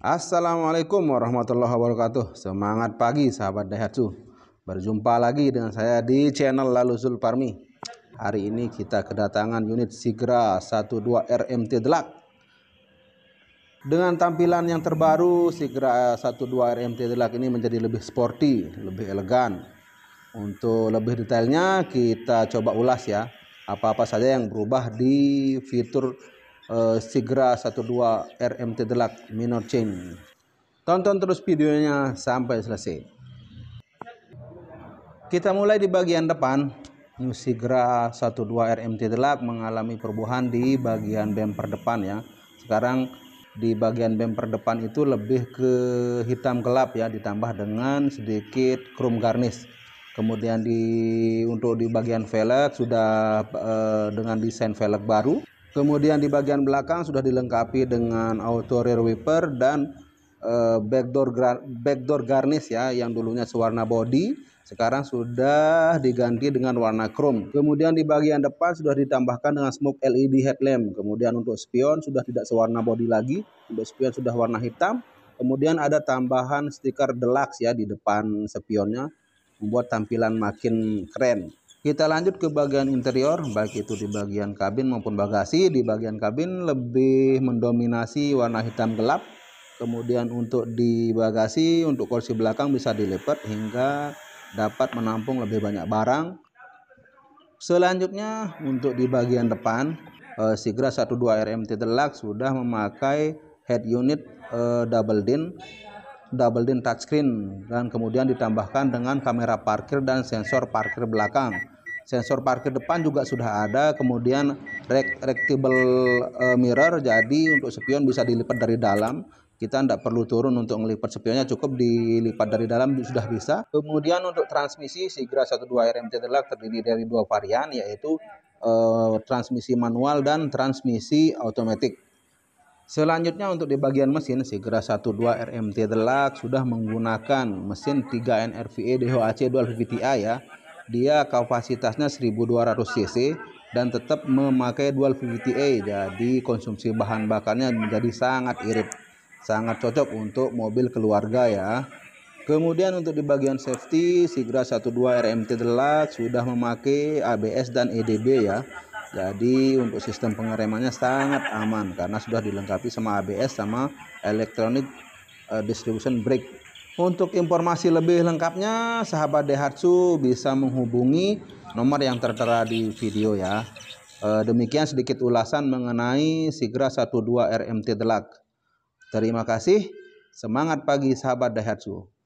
Assalamualaikum warahmatullahi wabarakatuh. Semangat pagi sahabat Daihatsu. Berjumpa lagi dengan saya di channel Lalu parmi Hari ini kita kedatangan unit Sigra 12 RMT Delak. Dengan tampilan yang terbaru, Sigra 12 RMT Delak ini menjadi lebih sporty, lebih elegan. Untuk lebih detailnya kita coba ulas ya, apa-apa saja yang berubah di fitur uh, Sigra 12 RMT Delak minor chain. Tonton terus videonya sampai selesai. Kita mulai di bagian depan. New Sigra 12 RMT Delak mengalami perubahan di bagian bumper depan ya. Sekarang di bagian bumper depan itu lebih ke hitam gelap ya ditambah dengan sedikit chrome garnish kemudian di untuk di bagian velg sudah eh, dengan desain velg baru Kemudian di bagian belakang sudah dilengkapi dengan auto rear wiper dan uh, backdoor backdoor garnish ya yang dulunya sewarna body sekarang sudah diganti dengan warna chrome. Kemudian di bagian depan sudah ditambahkan dengan smoke LED headlamp. Kemudian untuk spion sudah tidak sewarna body lagi, untuk spion sudah warna hitam. Kemudian ada tambahan stiker deluxe ya di depan spionnya membuat tampilan makin keren. Kita lanjut ke bagian interior, baik itu di bagian kabin maupun bagasi. Di bagian kabin lebih mendominasi warna hitam gelap. Kemudian untuk di bagasi, untuk kursi belakang bisa dilipat hingga dapat menampung lebih banyak barang. Selanjutnya untuk di bagian depan, eh, Sigra 12 RMT Deluxe sudah memakai head unit eh, double din double din touchscreen dan kemudian ditambahkan dengan kamera parkir dan sensor parkir belakang. Sensor parkir depan juga sudah ada, kemudian rectable e, mirror jadi untuk spion bisa dilipat dari dalam. Kita tidak perlu turun untuk melipat spionnya, cukup dilipat dari dalam sudah bisa. Kemudian untuk transmisi Sigra 12 RMT Deluxe terdiri dari dua varian yaitu eh, transmisi manual dan transmisi otomatis. Selanjutnya untuk di bagian mesin Sigra 12 RMT Deluxe sudah menggunakan mesin 3 NRVE DHOAC Dual VVT-A ya. Dia kapasitasnya 1200 cc dan tetap memakai Dual VVT-A jadi konsumsi bahan bakarnya menjadi sangat irit. Sangat cocok untuk mobil keluarga ya. Kemudian untuk di bagian safety Sigra 12 RMT Deluxe sudah memakai ABS dan EDB ya jadi untuk sistem pengeremannya sangat aman karena sudah dilengkapi sama ABS sama electronic e, distribution brake. Untuk informasi lebih lengkapnya sahabat Daihatsu bisa menghubungi nomor yang tertera di video ya. E, demikian sedikit ulasan mengenai Sigra 12 RMT Delak. Terima kasih. Semangat pagi sahabat Daihatsu.